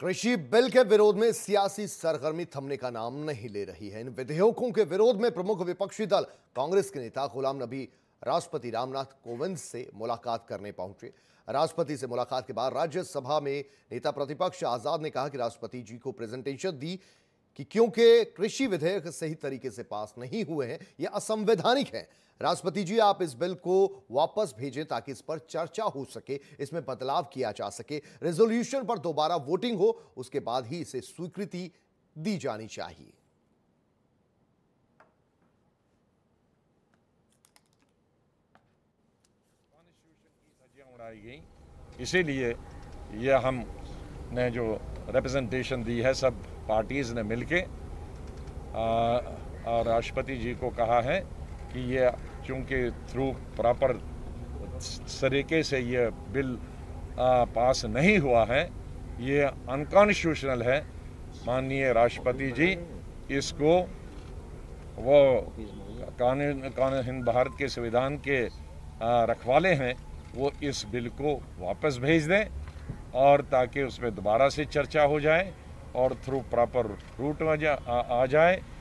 कृषि बिल के विरोध में सियासी सरगर्मी थमने का नाम नहीं ले रही है इन विधेयकों के विरोध में प्रमुख विपक्षी दल कांग्रेस के नेता गुलाम नबी राष्ट्रपति रामनाथ कोविंद से मुलाकात करने पहुंचे राष्ट्रपति से मुलाकात के बाद राज्यसभा में नेता प्रतिपक्ष आजाद ने कहा कि राष्ट्रपति जी को प्रेजेंटेशन दी कि क्योंकि कृषि विधेयक सही तरीके से पास नहीं हुए हैं ये असंवैधानिक है राष्ट्रपति जी आप इस बिल को वापस भेजें ताकि इस पर चर्चा हो सके इसमें बदलाव किया जा सके रेजोल्यूशन पर दोबारा वोटिंग हो उसके बाद ही इसे स्वीकृति दी जानी चाहिए उड़ाई गई इसीलिए यह हमने जो रिप्रेजेंटेशन दी है सब पार्टीज़ ने मिलके राष्ट्रपति जी को कहा है कि ये चूँकि थ्रू प्रॉपर तरीके से ये बिल आ, पास नहीं हुआ है ये अनकॉन्स्टिट्यूशनल है माननीय राष्ट्रपति जी इसको वो कानून कानून हिंद भारत के संविधान के रखवाले हैं वो इस बिल को वापस भेज दें और ताकि उसमें दोबारा से चर्चा हो जाए और थ्रू प्रॉपर रूट में जा, आ, आ जाए